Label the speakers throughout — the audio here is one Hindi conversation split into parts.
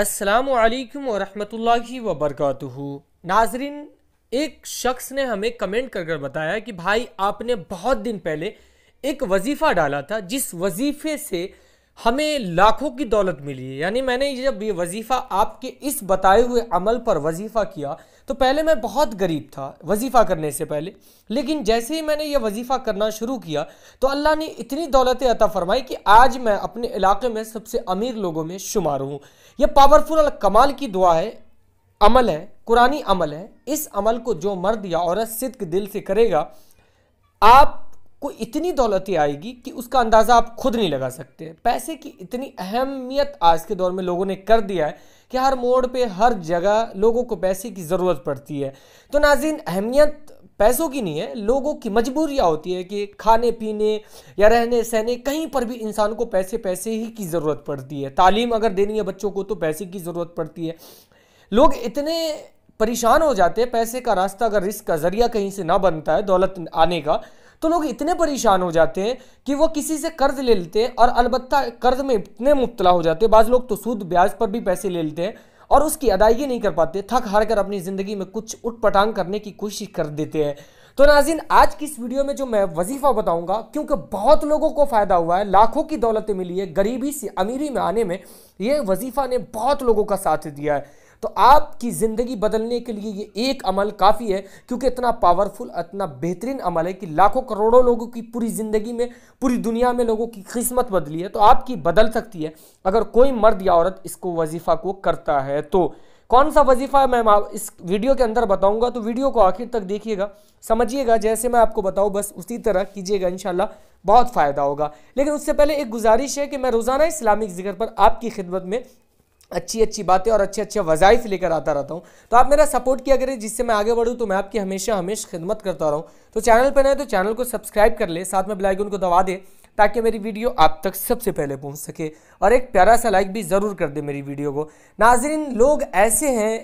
Speaker 1: असलकम वरहि वबरक नाजरीन एक शख्स ने हमें कमेंट कर कर बताया कि भाई आपने बहुत दिन पहले एक वजीफ़ा डाला था जिस वजीफ़े से हमें लाखों की दौलत मिली है यानी मैंने जब ये वजीफ़ा आपके इस बताए हुए अमल पर वजीफ़ा किया तो पहले मैं बहुत गरीब था वजीफ़ा करने से पहले लेकिन जैसे ही मैंने यह वजीफ़ा करना शुरू किया तो अल्लाह ने इतनी दौलत अता फरमाई कि आज मैं अपने इलाके में सबसे अमीर लोगों में शुमार हूँ यह पावरफुल कमाल की दुआ है अमल है कुरानी अमल है इस अमल को जो मर्द या औरत सिद्क दिल से करेगा आप को इतनी दौलत आएगी कि उसका अंदाज़ा आप खुद नहीं लगा सकते पैसे की इतनी अहमियत आज के दौर में लोगों ने कर दिया है कि हर मोड़ पे हर जगह लोगों को पैसे की ज़रूरत पड़ती है तो नाजिन अहमियत पैसों की नहीं है लोगों की मजबूरियाँ होती है कि खाने पीने या रहने सहने कहीं पर भी इंसान को पैसे पैसे ही की ज़रूरत पड़ती है तालीम अगर देनी है बच्चों को तो पैसे की ज़रूरत पड़ती है लोग इतने परेशान हो जाते हैं पैसे का रास्ता अगर रिस्क का ज़रिया कहीं से ना बनता है दौलत आने का तो लोग इतने परेशान हो जाते हैं कि वो किसी से कर्ज ले लेते हैं और अलबत्ता कर्ज में इतने मुबतला हो जाते हैं बाज़ लोग तो सूद ब्याज पर भी पैसे ले लेते हैं और उसकी अदायगी नहीं कर पाते थक हार कर अपनी ज़िंदगी में कुछ उटपटांग करने की कोशिश कर देते हैं तो नाजिन आज की इस वीडियो में जो मैं वजीफ़ा बताऊंगा क्योंकि बहुत लोगों को फ़ायदा हुआ है लाखों की दौलतें मिली है गरीबी से अमीरी में आने में ये वजीफ़ा ने बहुत लोगों का साथ दिया है तो आपकी ज़िंदगी बदलने के लिए ये एक अमल काफ़ी है क्योंकि इतना पावरफुल इतना बेहतरीन अमल है कि लाखों करोड़ों लोगों की पूरी ज़िंदगी में पूरी दुनिया में लोगों की किस्मत बदली है तो आपकी बदल सकती है अगर कोई मर्द या औरत इसको वजीफ़ा को करता है तो कौन सा वजीफ़ा मैं इस वीडियो के अंदर बताऊंगा तो वीडियो को आखिर तक देखिएगा समझिएगा जैसे मैं आपको बताऊं बस उसी तरह कीजिएगा इंशाल्लाह बहुत फ़ायदा होगा लेकिन उससे पहले एक गुजारिश है कि मैं रोज़ाना इस्लामिक जिक्र पर आपकी खिदमत में अच्छी अच्छी बातें और अच्छे अच्छे वज़ाइफ लेकर आता रहता हूँ तो आप मेरा सपोर्ट किया करें जिससे मैं आगे बढ़ूँ तो मैं आपकी हमेशा हमेशा खिदमत करता रहूँ तो चैनल पर नए तो चैनल को सब्सक्राइब कर ले साथ में बेलाइकन को दबा दे ताकि मेरी वीडियो आप तक सबसे पहले पहुंच सके और एक प्यारा सा लाइक भी ज़रूर कर दे मेरी वीडियो को नाजरीन लोग ऐसे हैं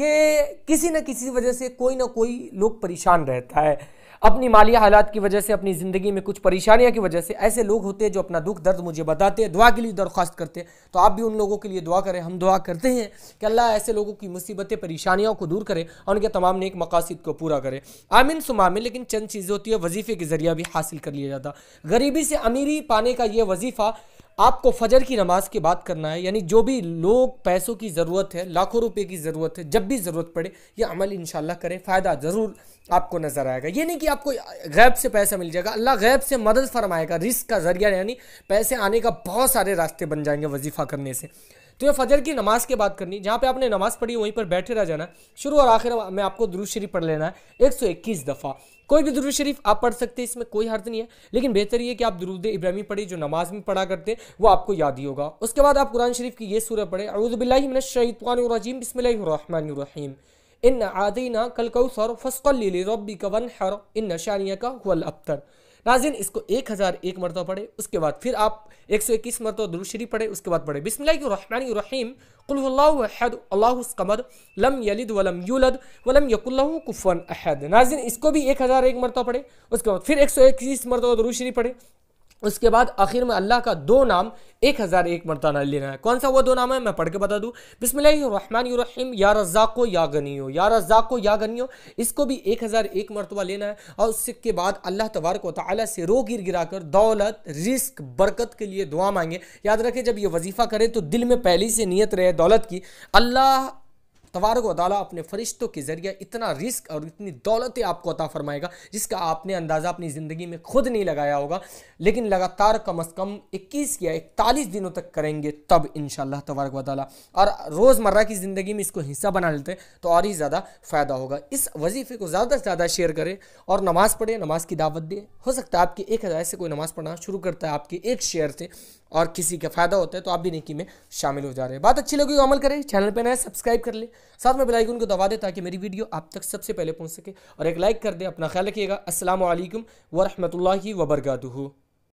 Speaker 1: कि किसी न किसी वजह से कोई ना कोई लोग परेशान रहता है अपनी माली हालात की वजह से अपनी ज़िंदगी में कुछ परेशानियाँ की वजह से ऐसे लोग होते हैं जो अपना दुख दर्द मुझे बताते हैं दुआ के लिए दरख्वास्त करते हैं तो आप भी उन लोगों के लिए दुआ करें हम दुआ करते हैं कि अल्लाह ऐसे लोगों की मुसीबतें परेशानियों को दूर करे और उनके तमाम नेक मकासद को पूरा करे आमिन सुमामिन लेकिन चंद चीज़ें होती है वजीफ़े के ज़रिए भी हासिल कर लिया जाता गरीबी से अमीरी पाने का ये वजीफ़ा आपको फजर की नमाज की बात करना है यानी जो भी लोग पैसों की ज़रूरत है लाखों रुपए की ज़रूरत है जब भी ज़रूरत पड़े ये अमल इन करें फ़ायदा ज़रूर आपको नज़र आएगा ये नहीं कि आपको गैब से पैसा मिल जाएगा अल्लाह गैब से मदद फरमाएगा रिस्क का ज़रिया यानी पैसे आने का बहुत सारे रास्ते बन जाएंगे वजीफ़ा करने से तो ये फजर की नमाज के बात करनी जहाँ पे आपने नमाज पढ़ी वहीं पर बैठे रह जाना शुरू और आखिर में आपको दुरुज शरीफ पढ़ लेना है एक दफ़ा कोई भी दुरुद शरीफ आप पढ़ सकते हैं इसमें कोई हर्ज नहीं है लेकिन बेहतर ये कि आप दुरुद इब्राहिमी पढ़ी जो नमाज में पढ़ा करते हैं वो आपको याद ही होगा उसके बाद आप कुरान शरीफ की ये सूरह पढ़े शहीदीम बसमिल्लाम इन आदीना कल कौसर फ़सल रबी का वन हर इन नशानिया का हुल अब्तर नाजिन इसको एक हज़ार एक मरतबा पढ़े उसके बाद फिर आप एक सौ इक्कीस मरतब दुरुशरी पढ़े उसके बाद पढ़े बिसमीम कुल्लाहद अल्लाहमद लम यलिद वलम यूलद वलम यकुल्लाह अहद नाजिन इसको भी एक हज़ार एक मरतबा पढ़े उसके बाद फिर एक सौ इक्कीस मरतबा दुरुशरी पढ़े उसके बाद आखिर में अल्लाह का दो नाम एक हज़ार एक मरताना लेना है कौन सा वो दो नाम है मैं पढ़ के बता दूँ बिसमीम या रज़ाको या गनी हो या रज़ाको या गनी हो इसको भी एक हज़ार एक मरतबा लेना है और उसके बाद अल्लाह तबारक वाली से रो गिर गिरा कर दौलत रिस्क बरकत के लिए दुआ मांगे याद रखें जब ये वजीफ़ा करें तो दिल में पहली से नीयत रहे दौलत की अल्लाह तबारक वाली अपने फरिश्तों के ज़रिए इतना रिस्क और इतनी दौलतें आपको अता फरमाएगा जिसका आपने अंदाज़ा अपनी ज़िंदगी में खुद नहीं लगाया होगा लेकिन लगातार कम अज़ कम इक्कीस या इकतालीस दिनों तक करेंगे तब इन तबारक वाली और रोज़मर्रा की ज़िंदगी में इसको हिस्सा बना लेते हैं तो और ही ज़्यादा फ़ायदा होगा इस वजीफ़े को ज़्यादा से ज़्यादा शेयर करें और नमाज़ पढ़ें नमाज़ की दावत दें हो सकता है आपकी एक हज़ार से कोई नमाज़ पढ़ना शुरू करता है आपके एक शेयर से और किसी का फायदा होता है तो आप भी नेकी में शामिल हो जा रहे हैं बात अच्छी लगी अमल करें चैनल पर नए सब्सक्राइब कर ले साथ में बेलाइकन को दबा दे ताकि मेरी वीडियो आप तक सबसे पहले पहुँच सके और एक लाइक कर दे अपना ख्याल रखिएगा असल वरहमल वबरकू